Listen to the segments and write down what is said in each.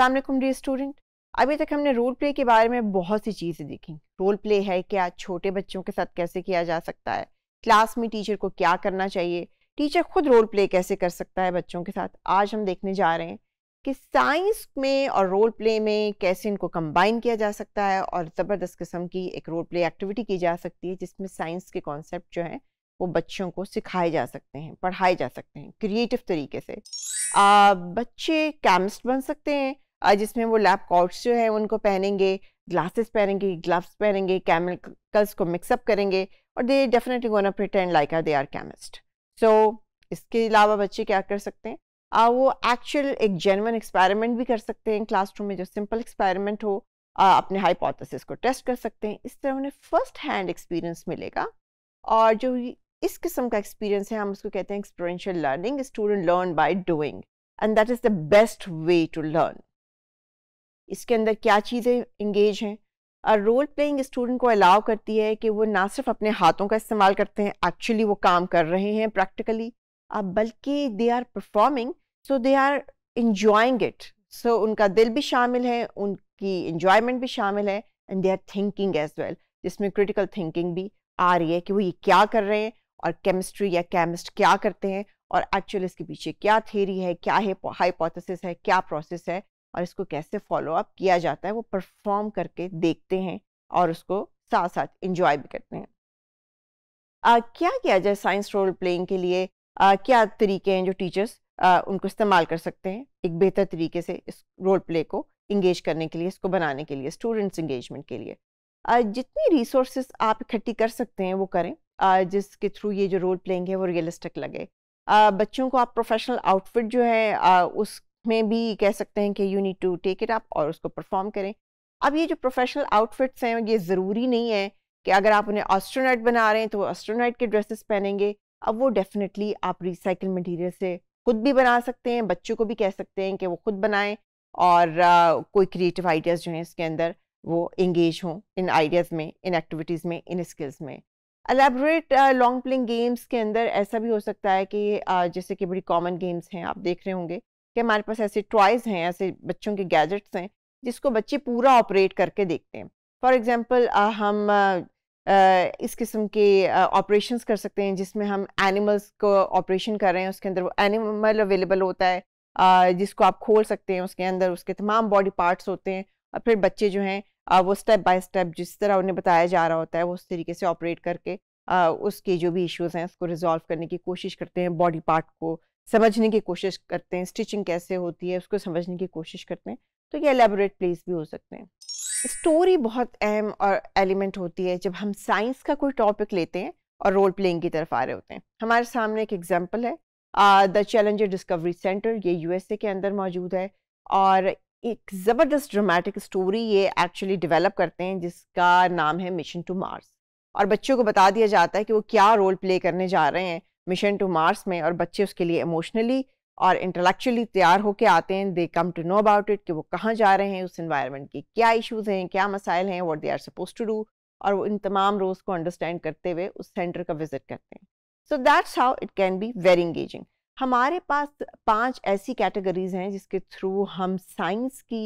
Aslam dear student अभी तक हमने रोल प्ले के बारे में बहुत सी चीज़ें देखी रोल प्ले है क्या छोटे बच्चों के साथ कैसे किया जा सकता है क्लास में टीचर को क्या करना चाहिए टीचर खुद रोल प्ले कैसे कर सकता है बच्चों के साथ आज हम देखने जा रहे हैं कि साइंस में और रोल प्ले में कैसे इनको कंबाइन किया जा सकता है और ज़बरदस्त किस्म की एक रोल प्ले एक्टिविटी की जा सकती है जिसमें साइंस के कॉन्सेप्ट जो हैं वो बच्चों को सिखाए जा सकते हैं पढ़ाए जा सकते हैं क्रिएटिव तरीके से आ, बच्चे कैमिस्ट बन सकते हैं जिसमें वो लैब कॉट्स जो है उनको पहनेंगे ग्लासेस पहनेंगे ग्लव्स पहनेंगे केमिकल्स को मिक्सअप करेंगे और they definitely gonna pretend like are they are chemist so इसके अलावा बच्चे क्या कर सकते हैं आ, वो एक्चुअल एक जेनवन एक्सपेरिमेंट भी कर सकते हैं क्लासरूम में जो सिंपल एक्सपेरिमेंट हो आ, अपने हाइपोथेसिस को टेस्ट कर सकते हैं इस तरह उन्हें फर्स्ट हैंड एक्सपीरियंस मिलेगा और जो इस किस्म का एक्सपीरियंस है हम उसको कहते हैं experiential learning student learn by doing and that is the best way to learn इसके अंदर क्या चीज़ें इंगेज हैं और रोल प्लेइंग स्टूडेंट को अलाउ करती है कि वो ना सिर्फ अपने हाथों का इस्तेमाल करते हैं एक्चुअली वो काम कर रहे हैं प्रैक्टिकली अब बल्कि they are performing so they are enjoying it so उनका दिल भी शामिल है उनकी इन्जॉयमेंट भी शामिल है and they are thinking as well जिसमें क्रिटिकल थिंकिंग भी आ रही है कि वो ये क्या कर रहे हैं और केमिस्ट्री या केमिस्ट क्या करते हैं और एक्चुअल इसके पीछे क्या थेरी है क्या है हाइपोथेसिस है क्या प्रोसेस है और इसको कैसे फॉलो अप किया जाता है वो परफॉर्म करके देखते हैं और उसको साथ साथ इंजॉय भी करते हैं आ, क्या किया जाए साइंस रोल प्लेइंग के लिए आ, क्या तरीके हैं जो टीचर्स उनको इस्तेमाल कर सकते हैं एक बेहतर तरीके से इस रोल प्ले को इंगेज करने के लिए इसको बनाने के लिए स्टूडेंट्स इंगेजमेंट के लिए आ, जितनी रिसोर्स आप इकट्ठी कर सकते हैं वो करें आ, जिसके थ्रू ये जो रोल प्लेइंग है वो रियलिस्टिक लगे आ, बच्चों को आप प्रोफेशनल आउटफिट जो है आ, उस में भी कह सकते हैं कि you need to take it up और उसको परफॉर्म करें अब ये जो प्रोफेशनल आउटफिट्स हैं ये ज़रूरी नहीं है कि अगर आप उन्हें ऑस्ट्रोनाइट बना रहे हैं तो ऑस्ट्रोनाइट के ड्रेसेस पहनेंगे अब वो डेफिनेटली आप रिसाइकिल मटीरियल से खुद भी बना सकते हैं बच्चों को भी कह सकते हैं कि वो खुद बनाएं और आ, कोई क्रिएटिव आइडियाज़ जो हैं इसके अंदर वो इंगेज हों इन आइडियाज़ में इन एक्टिविटीज़ में इन स्किल्स में अलेबरेट लॉन्ग प्लेइंग गेम्स के अंदर ऐसा भी हो सकता है कि आ, जैसे कि बड़ी कॉमन गेम्स हैं आप देख रहे होंगे कि हमारे पास ऐसे टॉयज़ हैं ऐसे बच्चों के गैजेट्स हैं जिसको बच्चे पूरा ऑपरेट करके देखते हैं फॉर एग्ज़ाम्पल हम इस किस्म के ऑपरेशन कर सकते हैं जिसमें हम एनिमल्स को ऑपरेशन कर रहे हैं उसके अंदर वो एनिमल अवेलेबल होता है जिसको आप खोल सकते हैं उसके अंदर उसके तमाम बॉडी पार्ट्स होते हैं और फिर बच्चे जो हैं वो स्टेप बाय स्टेप जिस तरह उन्हें बताया जा रहा होता है वो उस तरीके से ऑपरेट करके उसके जो भी इश्यूज़ हैं उसको रिजॉल्व करने की कोशिश करते हैं बॉडी पार्ट को समझने की कोशिश करते हैं स्टिचिंग कैसे होती है उसको समझने की कोशिश करते हैं तो ये एलेबोरेट प्लेस भी हो सकते हैं स्टोरी बहुत अहम और एलिमेंट होती है जब हम साइंस का कोई टॉपिक लेते हैं और रोल प्लेइंग की तरफ आ रहे होते हैं हमारे सामने एक एग्जाम्पल है द चैलेंजर डिस्कवरी सेंटर ये यूएसए के अंदर मौजूद है और एक ज़बरदस्त ड्रामेटिक स्टोरी ये एक्चुअली डेवलप करते हैं जिसका नाम है मिशन टू मार्स और बच्चों को बता दिया जाता है कि वो क्या रोल प्ले करने जा रहे हैं मिशन टू मार्स में और बच्चे उसके लिए इमोशनली और इंटेलेक्चुअली तैयार होके आते हैं they come to know about it कि वो कहाँ जा रहे हैं उस इन्वायरमेंट के क्या इश्यूज हैं क्या मसाइल हैं what they are supposed to do और वो इन तमाम रोल्स को अंडरस्टैंड करते हुए उस सेंटर का विजिट करते हैं so that's how it can be very engaging हमारे पास पांच ऐसी कैटेगरीज हैं जिसके थ्रू हम साइंस की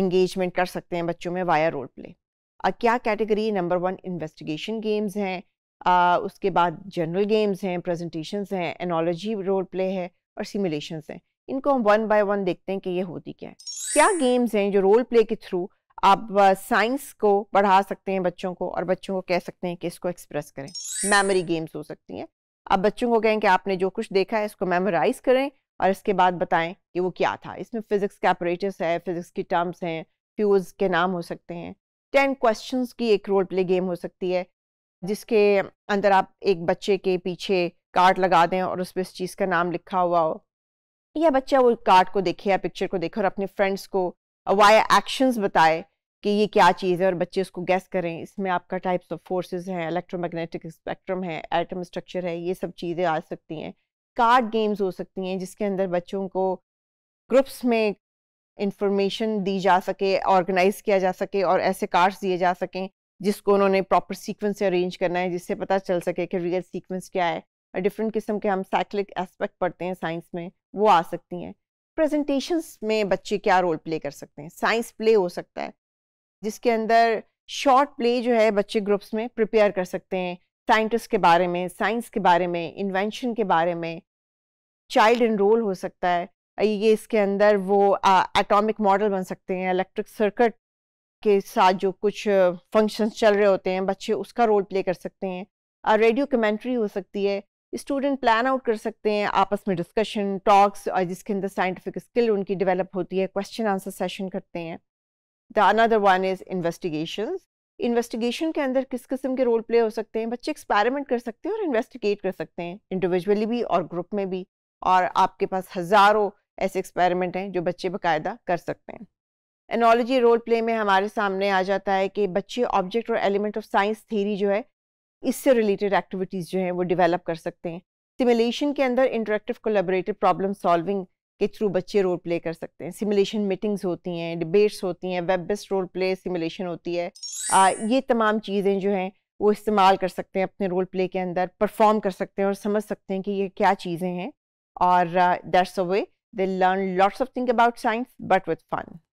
इंगेजमेंट uh, कर सकते हैं बच्चों में वाया रोल प्ले क्या category number one investigation games हैं आ, उसके बाद जनरल गेम्स हैं प्रेजेंटेशंस हैं एनोलॉजी रोल प्ले है और सिमुलेशंस हैं इनको हम वन बाय वन देखते हैं कि ये होती क्या है क्या गेम्स हैं जो रोल प्ले के थ्रू आप साइंस को बढ़ा सकते हैं बच्चों को और बच्चों को कह सकते हैं कि इसको एक्सप्रेस करें मेमोरी गेम्स हो सकती हैं आप बच्चों को कहें कि आपने जो कुछ देखा है इसको मेमोराइज करें और इसके बाद बताएं कि वो क्या था इसमें फिज़िक्स के ऑपरेटर्स है फिज़िक्स की टर्म्स हैं फ्यूज़ के नाम हो सकते हैं टेन क्वेश्चंस की एक रोल प्ले गेम हो सकती है जिसके अंदर आप एक बच्चे के पीछे कार्ड लगा दें और उस पर इस चीज़ का नाम लिखा हुआ हो या बच्चा वो कार्ड को देखे या पिक्चर को देखे और अपने फ्रेंड्स को वाया एक्शंस बताए कि ये क्या चीज़ है और बच्चे उसको गैस करें इसमें आपका टाइप्स ऑफ फोर्सेस हैं इलेक्ट्रोमैग्नेटिक स्पेक्ट्रम है एटम स्ट्रक्चर है ये सब चीज़ें आ सकती हैं कार्ड गेम्स हो सकती हैं जिसके अंदर बच्चों को ग्रुप्स में इंफॉर्मेशन दी जा सके ऑर्गेनाइज किया जा सके और ऐसे कार्ड्स दिए जा सकें जिसको उन्होंने प्रॉपर सीक्वेंस से अरेंज करना है जिससे पता चल सके कि रियल सीक्वेंस क्या है और डिफरेंट किस्म के हम साइक्लिक एस्पेक्ट पढ़ते हैं साइंस में वो आ सकती हैं प्रेजेंटेशंस में बच्चे क्या रोल प्ले कर सकते हैं साइंस प्ले हो सकता है जिसके अंदर शॉर्ट प्ले जो है बच्चे ग्रुप्स में प्रिपेयर कर सकते हैं साइंटिस्ट के बारे में साइंस के बारे में इन्वेंशन के बारे में चाइल्ड इनरोल हो सकता है ये इसके अंदर वो एटॉमिक मॉडल बन सकते हैं इलेक्ट्रिक सर्किट के साथ जो कुछ फंक्शंस चल रहे होते हैं बच्चे उसका रोल प्ले कर सकते हैं रेडियो कमेंट्री हो सकती है स्टूडेंट प्लान आउट कर सकते हैं आपस में डिस्कशन टॉक्स और जिसके अंदर साइंटिफिक स्किल उनकी डेवलप होती है क्वेश्चन आंसर सेशन करते हैं the another one is investigation investigation के अंदर किस किस्म के रोल प्ले हो सकते हैं बच्चे एक्सपेरिमेंट कर सकते हैं और इन्वेस्टिगेट कर सकते हैं इंडिविजुअली भी और ग्रुप में भी और आपके पास हज़ारों ऐसे एक्सपेरिमेंट हैं जो बच्चे बाकायदा कर सकते हैं एनोलॉजी रोल प्ले में हमारे सामने आ जाता है कि बच्चे ऑब्जेक्ट और एलिमेंट ऑफ साइंस थीरी जो है इससे रिलेटेड एक्टिविटीज़ जो हैं वो डिवेलप कर सकते हैं सिमुलेशन के अंदर इंटरेक्टिव कोलेबरेटिव प्रॉब्लम सॉल्विंग के थ्रू बच्चे रोल प्ले कर सकते हैं सिमुलेशन मीटिंग्स होती हैं डिबेट्स होती हैं web based role play simulation होती है आ, ये तमाम चीज़ें जो हैं वो इस्तेमाल कर सकते हैं अपने रोल प्ले के अंदर परफॉर्म कर सकते हैं और समझ सकते हैं कि ये क्या चीज़ें हैं और that's a way they learn lots of thing about science but with fun